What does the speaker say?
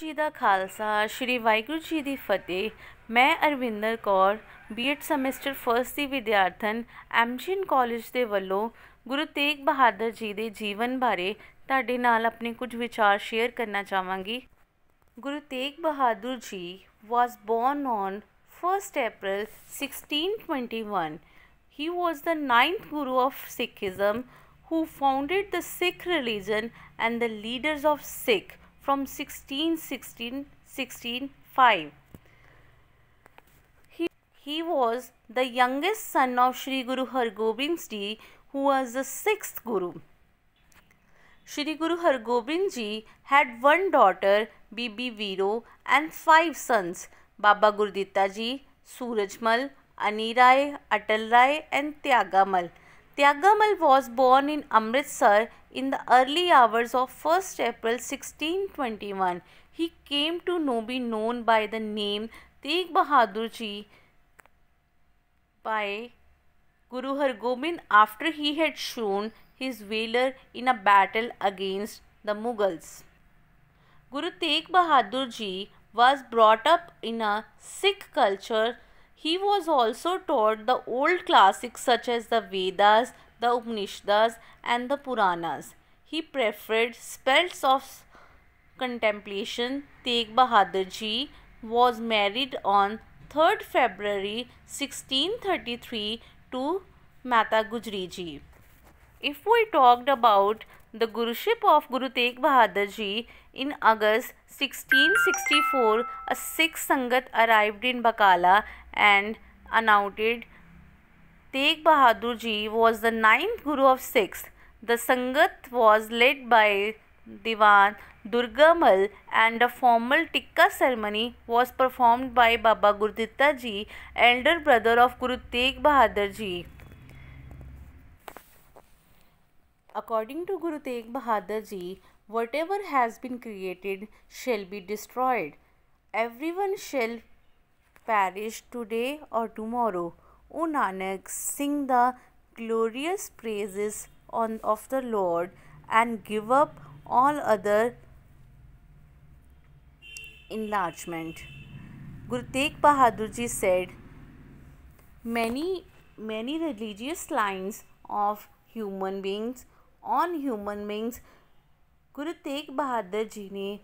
ਜੀ ਦਾ ਖਾਲਸਾ ਸ੍ਰੀ ਵਾਹਿਗੁਰੂ ਜੀ ਦੀ ਫਤਿਹ ਮੈਂ ਅਰਵਿੰਦਰ ਕੌਰ ਬੀਟ ਸਮੈਸਟਰ ਫਰਸਟ ਦੀ ਵਿਦਿਆਰਥਣ ਐਮਜੀਨ ਕਾਲਜ ਦੇ ਵੱਲੋਂ ਗੁਰੂ ਤੇਗ ਬਹਾਦਰ ਜੀ ਦੇ ਜੀਵਨ ਬਾਰੇ ਤੁਹਾਡੇ ਨਾਲ ਆਪਣੇ ਕੁਝ ਵਿਚਾਰ ਸ਼ੇਅਰ ਕਰਨਾ ਚਾਹਾਂਗੀ ਗੁਰੂ Tegh Bahadur ji was born on 1st April 1621 he was the ninth guru of sikhism who founded the sikh religion and the leaders of sikh from 1616 16, He, he was the youngest son of Sri Guru Har Gobind Ji who was the sixth Guru. Shri Guru Har Gobind Ji had one daughter, Bibi Viro, and five sons, Baba Gurditta Ji, Surajmal, Anirai, Atal Rai, and Tyagamal. Tyagamal was born in Amritsar in the early hours of 1st April 1621, he came to know, be known by the name Tegh Bahadur Ji by Guru Har Gobind after he had shown his valor in a battle against the Mughals. Guru Tegh Bahadur Ji was brought up in a Sikh culture. He was also taught the old classics such as the Vedas, the Upanishads and the Puranas. He preferred spells of contemplation. Tegh Bahadur Ji was married on 3rd February 1633 to Mata Gujri Ji. If we talked about the Guruship of Guru Tegh Bahadur Ji in August 1664, a Sikh Sangat arrived in Bakala and announced Tegh Bahadur Ji was the ninth Guru of six. The Sangat was led by Diwan Durgamal and a formal Tikka ceremony was performed by Baba Gurditta Ji, elder brother of Guru Tegh Bahadur Ji. According to Guru Tegh Bahadur Ji, whatever has been created shall be destroyed. Everyone shall perish today or tomorrow. O Nanak, sing the glorious praises on, of the Lord and give up all other enlargement. Guru Tegh Bahadur Ji said, many, many religious lines of human beings on human beings. Guru Tegh Bahadur Ji ne